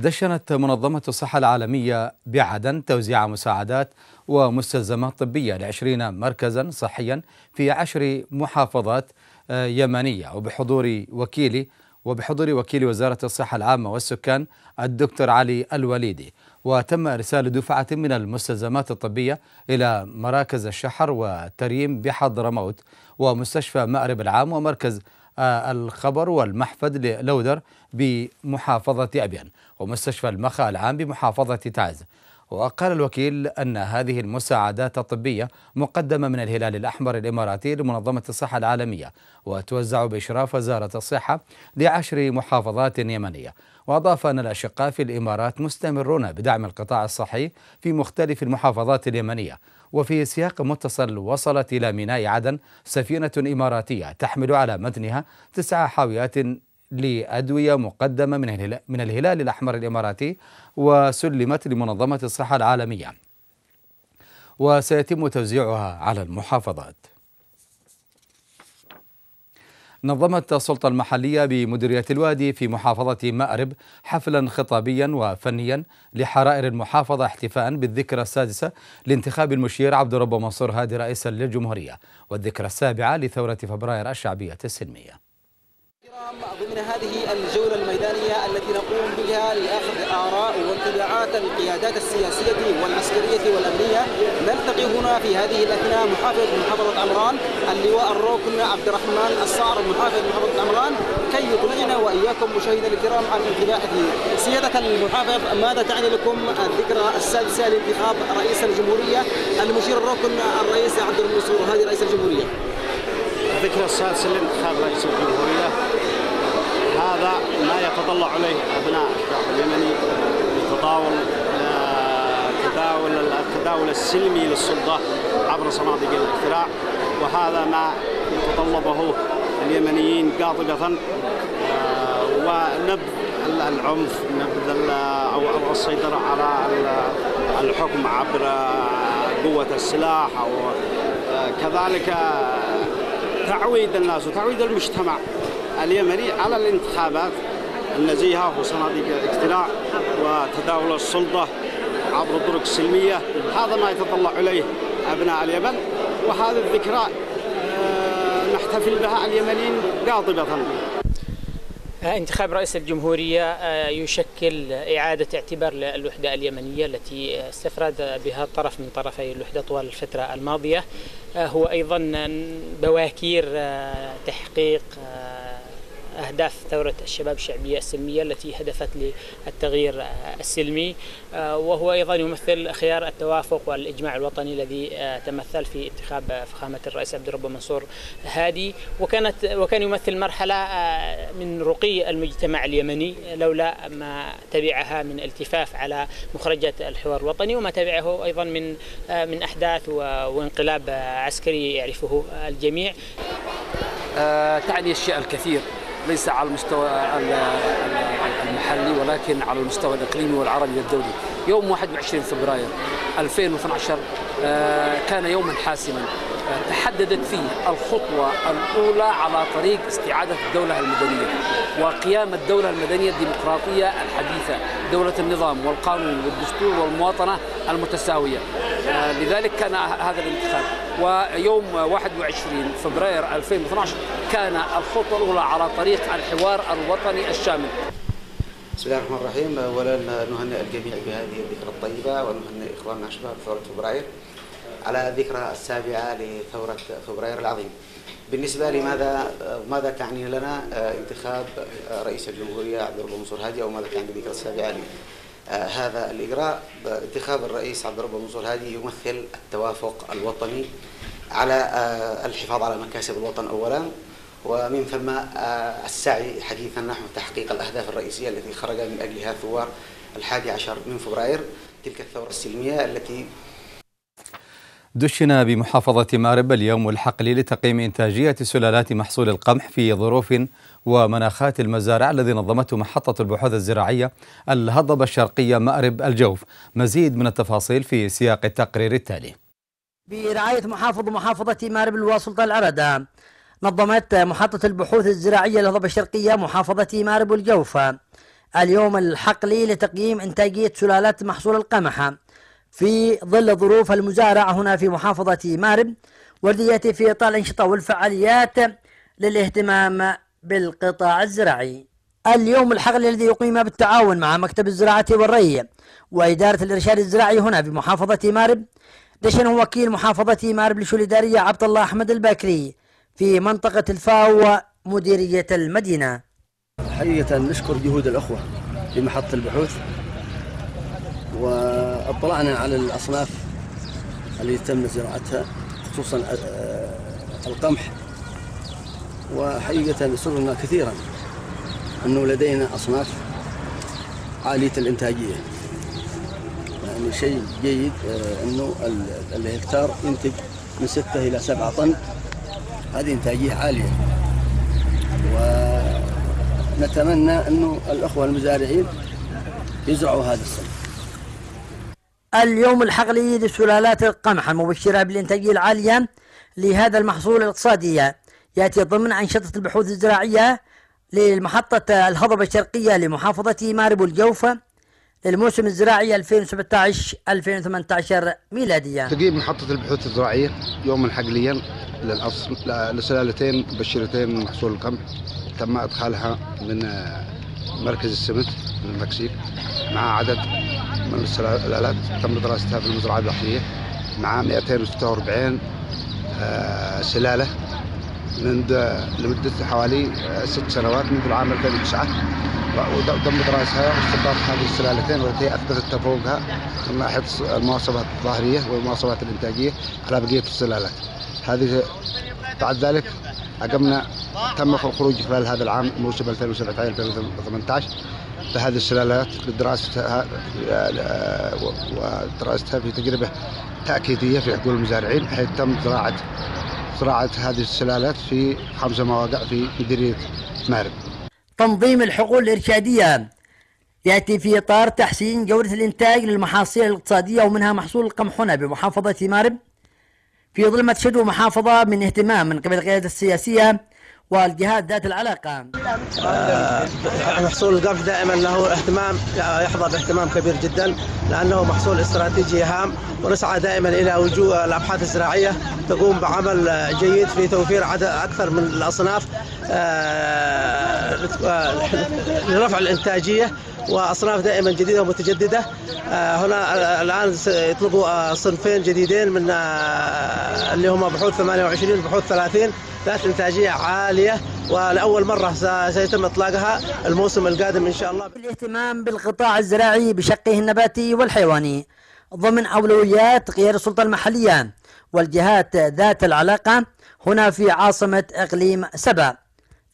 دشنت منظمة الصحة العالمية بعدن توزيع مساعدات ومستلزمات طبية لعشرين مركزا صحيا في عشر محافظات آه، يمنية وبحضور وكيل وبحضور وكيل وزارة الصحة العامة والسكان الدكتور علي الوليدي وتم إرسال دفعة من المستلزمات الطبية إلى مراكز الشحر وتريم بحضرموت ومستشفى مأرب العام ومركز آه، الخبر والمحفد للودر بمحافظة أبيان ومستشفى المخا العام بمحافظة تعز وقال الوكيل أن هذه المساعدات الطبية مقدمة من الهلال الأحمر الإماراتي لمنظمة الصحة العالمية وتوزع بإشراف وزارة الصحة لعشر محافظات يمنية وأضاف أن الأشقاء في الإمارات مستمرون بدعم القطاع الصحي في مختلف المحافظات اليمنية وفي سياق متصل وصلت إلى ميناء عدن سفينة إماراتية تحمل على متنها تسع حاويات لأدوية مقدمة من, من الهلال الأحمر الإماراتي وسلمت لمنظمة الصحة العالمية وسيتم توزيعها على المحافظات نظمت السلطة المحلية بمديرية الوادي في محافظة مأرب حفلا خطابيا وفنيا لحرائر المحافظة احتفاء بالذكرى السادسة لانتخاب المشير عبد الرب منصور هادي رئيسا للجمهورية والذكرى السابعة لثورة فبراير الشعبية السلمية الكرام ضمن هذه الجولة الميدانية التي نقوم بها لأخذ آراء وانطباعات القيادات السياسية والعسكرية والأمنية نلتقي هنا في هذه الأثناء محافظ محافظة عمران اللواء الروكن عبد الرحمن الصعر محافظ محافظة عمران كي يطلعنا وإياكم مشاهدينا الكرام عن انطباعه سيادة المحافظ ماذا تعني لكم الذكرى السادسة لانتخاب رئيس الجمهورية المشير الروكن الرئيس عبد المنصور هذه رئيس الجمهورية الذكرى السادسة لانتخاب رئيس الجمهورية ما يتطلع عليه ابناء الشعب اليمني التطاول آه، تداول التداول السلمي للسلطه عبر صناديق الاقتراع وهذا ما يتطلبه اليمنيين قاطبه آه، ونبذ العنف نبذ او السيطره على الحكم عبر قوه السلاح او آه، كذلك تعويد الناس وتعويد المجتمع اليمني على الانتخابات النزيهة وصناديق الاقتلاع وتداول السلطة عبر الطرق السلمية هذا ما يتطلع إليه أبناء اليمن وهذه الذكرى آه، نحتفل بها اليمنيين قاطبة آه، انتخاب رئيس الجمهورية آه، يشكل إعادة اعتبار للوحدة اليمنية التي استفرد بها طرف من طرفي الوحدة طوال الفترة الماضية هو أيضا بواكير تحقيق أهداف ثورة الشباب الشعبية السلمية التي هدفت للتغيير السلمي آه، وهو أيضا يمثل خيار التوافق والإجماع الوطني الذي آه، تمثل في انتخاب آه، فخامة الرئيس عبد الرب منصور هادي وكانت وكان يمثل مرحلة من رقي المجتمع اليمني لولا ما تبعها من التفاف على مخرجات الحوار الوطني وما تبعه أيضا من من أحداث وانقلاب عسكري يعرفه الجميع تعني الشيء الكثير ليس على المستوى المحلي ولكن على المستوى الاقليمي والعربي والدولي. يوم 21 فبراير 2012 آه، كان يوما حاسما تحددت فيه الخطوة الأولى على طريق استعادة الدولة المدنية وقيام الدولة المدنية الديمقراطية الحديثة دولة النظام والقانون والدستور والمواطنة المتساوية آه، لذلك كان هذا الانتخاب ويوم 21 فبراير 2012 كان الخطوة الأولى على طريق الحوار الوطني الشامل بسم الله الرحمن الرحيم اولا نهنئ الجميع بهذه الذكرى الطيبه ونهنئ اخواننا شباب ثوره فبراير على الذكرى السابعة لثورة فبراير العظيم بالنسبة لماذا ماذا تعني لنا آه، انتخاب آه، رئيس الجمهورية عبد الرب منصور هادي أو ماذا تعني الذكرى السابعة لي آه، هذا الإجراء انتخاب الرئيس عبد الرب منصور هادي يمثل التوافق الوطني على الحفاظ على مكاسب الوطن أولا ومن ثم السعي حديثا نحو تحقيق الأهداف الرئيسية التي خرج من أجلها ثوار الحادي عشر من فبراير تلك الثورة السلمية التي دشن بمحافظة مأرب اليوم الحقل لتقييم إنتاجية سلالات محصول القمح في ظروف ومناخات المزارع الذي نظمته محطة البحوث الزراعية الهضبة الشرقية مأرب الجوف مزيد من التفاصيل في سياق التقرير التالي برعاية محافظ محافظة مأرب الواسطة العردة نظمت محطة البحوث الزراعية الهضبة الشرقية محافظة مأرب الجوف اليوم الحقلي لتقييم إنتاجية سلالات محصول القمح في ظل ظروف المزارعة هنا في محافظة مارب يأتي في إطار الأنشطة والفعاليات للاهتمام بالقطاع الزراعي اليوم الحقل الذي يقيم بالتعاون مع مكتب الزراعة والري وإدارة الإرشاد الزراعي هنا في محافظة مارب دشنه وكيل محافظة مارب لشؤون الإدارية عبد الله أحمد الباكري في منطقة الفاو مديرية المدينة حقيقة نشكر جهود الأخوة في محطة البحوث و اطلعنا على الأصناف اللي تم زراعتها خصوصا آه، القمح وحقيقة سرنا كثيرا أنه لدينا أصناف عالية الإنتاجية يعني شيء جيد آه، أنه الهكتار ينتج من 6 إلى 7 طن هذه إنتاجية عالية ونتمنى أنه الأخوة المزارعين يزرعوا هذا السنة اليوم الحقلي لسلالات القمح المبشرة بالإنتاجية العالية لهذا المحصول الاقتصادي يأتي ضمن أنشطة البحوث الزراعية لمحطة الهضبة الشرقية لمحافظة مارب الجوفة للموسم الزراعي 2017-2018 ميلاديا تقييم محطة البحوث الزراعية يوما حقليا للأصل لسلالتين مبشرتين محصول القمح تم إدخالها من مركز السمت المكسيك مع عدد من السلالات تم دراستها في المزرعة البحريه مع 246 آه، سلالة منذ لمدة حوالي آه، ست سنوات منذ العام 2009 وتم دراسها واستنباط هذه السلالتين والتي اثبتت تفوقها من ناحيه المواصفات الظاهريه والمواصفات الانتاجيه على بقيه السلالات. هذه بعد ذلك عقبنا تم الخروج خلال هذا العام موسم 2017 2018 بهذه السلالات لدراستها ودراستها في تجربه تاكيديه في عقول المزارعين حيث تم زراعه زراعه هذه السلالات في خمسه مواقع في مديريه مارب. تنظيم الحقول الارشاديه ياتي في اطار تحسين جوده الانتاج للمحاصيل الاقتصاديه ومنها محصول القمحونه بمحافظه مارب في ظلمة شدو محافظة من اهتمام من قبل القيادة السياسية والجهات ذات العلاقة آه، محصول القمح دائما له اهتمام آه، يحظى باهتمام كبير جدا لأنه محصول استراتيجي هام ونسعى دائما إلى وجود الأبحاث الزراعية تقوم بعمل جيد في توفير عدد أكثر من الأصناف آه، لرفع الإنتاجية واصناف دائما جديده ومتجدده آه، هنا الان يطلقوا آه، صنفين جديدين من آه، اللي هم بحوث 28 وبحوث 30 ذات انتاجيه عاليه ولاول مره سيتم اطلاقها الموسم القادم ان شاء الله. الاهتمام بالقطاع الزراعي بشقه النباتي والحيواني ضمن اولويات غير السلطه المحليه والجهات ذات العلاقه هنا في عاصمه اقليم سبا.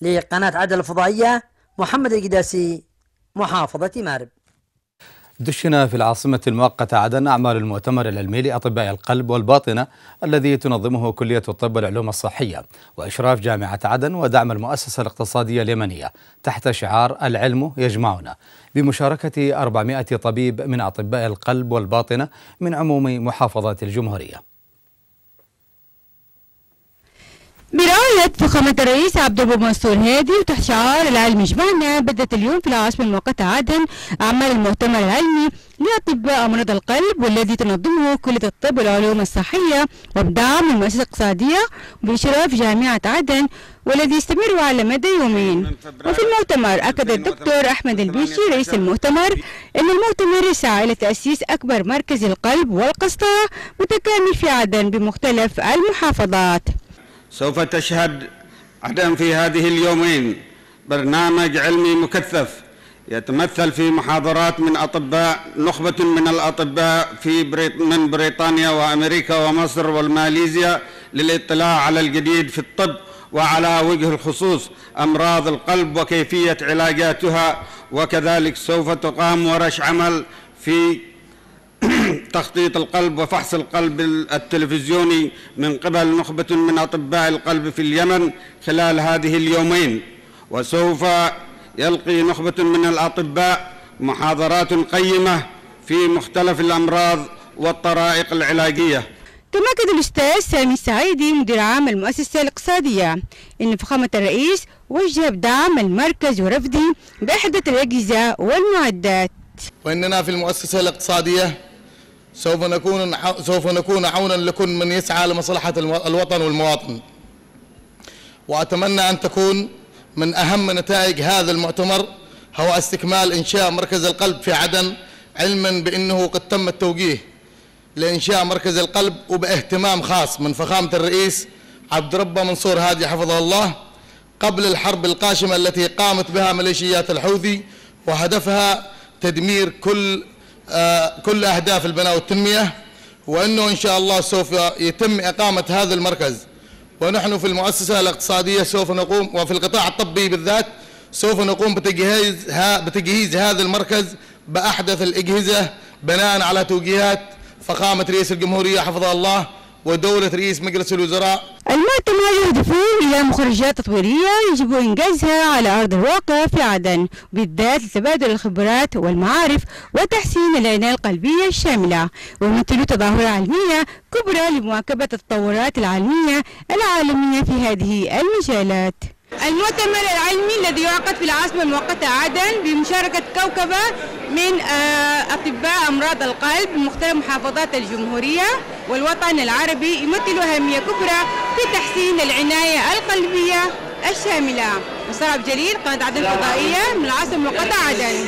لقناه عدل الفضائيه محمد القداسي محافظة مارب دشنا في العاصمة المؤقتة عدن أعمال المؤتمر العلمي لأطباء القلب والباطنة الذي تنظمه كلية الطب والعلوم الصحية وإشراف جامعة عدن ودعم المؤسسة الاقتصادية اليمنية تحت شعار العلم يجمعنا بمشاركة 400 طبيب من أطباء القلب والباطنة من عموم محافظات الجمهورية برعاية فخامة الرئيس عبد أبو منصور هادي وتحت شعار العلم يجمعنا بدأت اليوم في العاصمة المؤقتة عدن أعمال المؤتمر العلمي لأطباء مرضى القلب والذي تنظمه كلية الطب والعلوم الصحية وبدعم المؤسسة الاقتصادية بإشراف جامعة عدن والذي يستمر على مدى يومين وفي المؤتمر أكد الدكتور أحمد البيشي رئيس المؤتمر أن المؤتمر يسعى إلى تأسيس أكبر مركز القلب والقسطرة متكامل في عدن بمختلف المحافظات سوف تشهد عدم في هذه اليومين برنامج علمي مكثف يتمثل في محاضرات من أطباء نخبة من الأطباء في بريط من بريطانيا وأمريكا ومصر والماليزيا للاطلاع على الجديد في الطب وعلى وجه الخصوص أمراض القلب وكيفية علاجاتها وكذلك سوف تقام ورش عمل في تخطيط القلب وفحص القلب التلفزيوني من قبل نخبة من أطباء القلب في اليمن خلال هذه اليومين وسوف يلقي نخبة من الأطباء محاضرات قيمة في مختلف الأمراض والطرائق العلاجية تمكن الأستاذ سامي السعيدي مدير عام المؤسسة الاقتصادية إن فخامة الرئيس وجه بدعم المركز ورفدي بأحدث الأجهزة والمعدات وإننا في المؤسسة الاقتصادية سوف نكون سوف نكون عونا لكل من يسعى لمصلحة الوطن والمواطن وأتمنى أن تكون من أهم نتائج هذا المؤتمر هو استكمال إنشاء مركز القلب في عدن علما بأنه قد تم التوجيه لإنشاء مركز القلب وباهتمام خاص من فخامة الرئيس عبد ربه منصور هادي حفظه الله قبل الحرب القاشمة التي قامت بها ميليشيات الحوثي وهدفها تدمير كل آه، كل أهداف البناء والتنمية وأنه إن شاء الله سوف يتم إقامة هذا المركز ونحن في المؤسسة الاقتصادية سوف نقوم وفي القطاع الطبي بالذات سوف نقوم بتجهيز بتجهيز هذا المركز بأحدث الأجهزة بناء على توجيهات فخامة رئيس الجمهورية حفظه الله ودولة رئيس مجلس الوزراء المؤتمر يهدف إلى مخرجات تطويرية يجب إنجازها على أرض الواقع في عدن بالذات لتبادل الخبرات والمعارف وتحسين العناية القلبية الشاملة ويمثل تظاهرة علمية كبرى لمواكبة التطورات العلمية العالمية في هذه المجالات المؤتمر العلمي الذي يعقد في العاصمة المؤقتة عدن بمشاركة كوكبة من آه، أطباء أمراض القلب من مختلف محافظات الجمهورية والوطن العربي يمثل أهمية كبرى في تحسين العناية القلبية الشاملة مصطفى جليل قناة عدن الفضائية من العاصمة المؤقتة عدن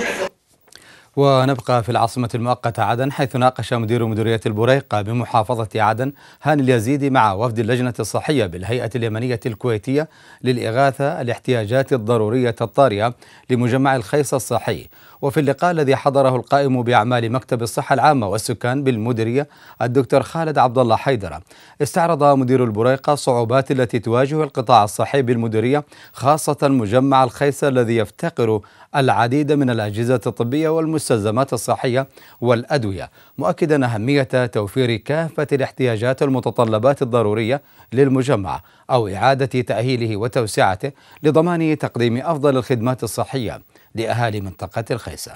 ونبقى في العاصمة المؤقتة عدن حيث ناقش مدير مديرية البريقة بمحافظة عدن هاني اليزيدي مع وفد اللجنة الصحية بالهيئة اليمنية الكويتية للإغاثة الاحتياجات الضرورية الطارئة لمجمع الخيص الصحي وفي اللقاء الذي حضره القائم بأعمال مكتب الصحة العامة والسكان بالمديرية الدكتور خالد عبد الله حيدرة استعرض مدير البريقة الصعوبات التي تواجه القطاع الصحي بالمديرية خاصة مجمع الخيسة الذي يفتقر العديد من الأجهزة الطبية والمستلزمات الصحية والأدوية مؤكدا أهمية توفير كافة الاحتياجات والمتطلبات الضرورية للمجمع أو إعادة تأهيله وتوسعته لضمان تقديم أفضل الخدمات الصحية لأهالي منطقة الخيسة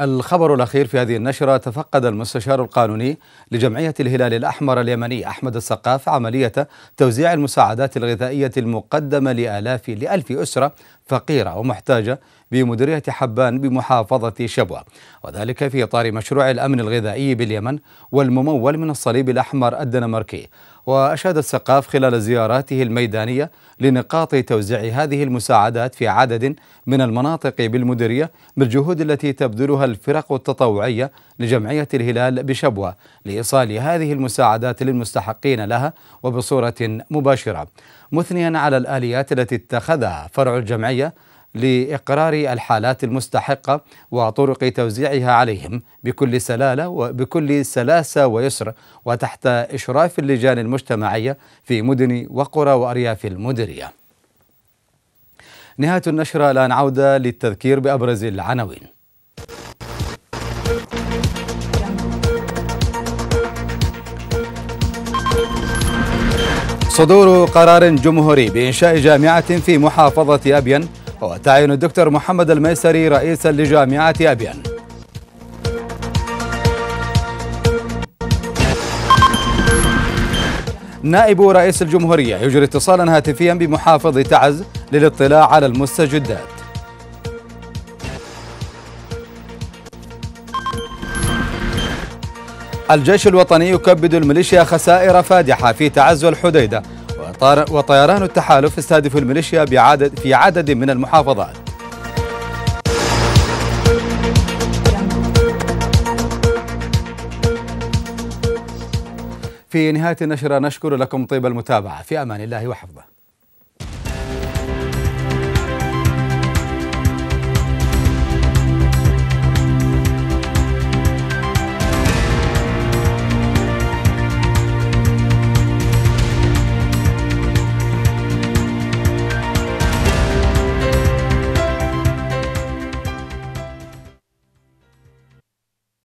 الخبر الأخير في هذه النشرة تفقد المستشار القانوني لجمعية الهلال الأحمر اليمني أحمد السقاف عملية توزيع المساعدات الغذائية المقدمة لآلاف لألف أسرة فقيرة ومحتاجة بمديرية حبان بمحافظة شبوة وذلك في إطار مشروع الأمن الغذائي باليمن والممول من الصليب الأحمر الدنماركي وأشاد السقاف خلال زياراته الميدانية لنقاط توزيع هذه المساعدات في عدد من المناطق بالمديرية بالجهود التي تبذلها الفرق التطوعية لجمعية الهلال بشبوة لإيصال هذه المساعدات للمستحقين لها وبصورة مباشرة مثنيا على الآليات التي اتخذها فرع الجمعية لإقرار الحالات المستحقة وطرق توزيعها عليهم بكل سلالة وبكل سلاسة ويسر وتحت إشراف اللجان المجتمعية في مدن وقرى وأرياف المديرية نهاية النشرة الآن عودة للتذكير بأبرز العناوين صدور قرار جمهوري بإنشاء جامعة في محافظة أبين وتعين الدكتور محمد الميسري رئيسا لجامعة أبيان نائب رئيس الجمهورية يجري اتصالا هاتفيا بمحافظ تعز للاطلاع على المستجدات الجيش الوطني يكبد الميليشيا خسائر فادحة في تعز والحديدة وطيران التحالف استهدف الميليشيا بعدد في عدد من المحافظات في نهاية النشرة نشكر لكم طيب المتابعة في أمان الله وحفظه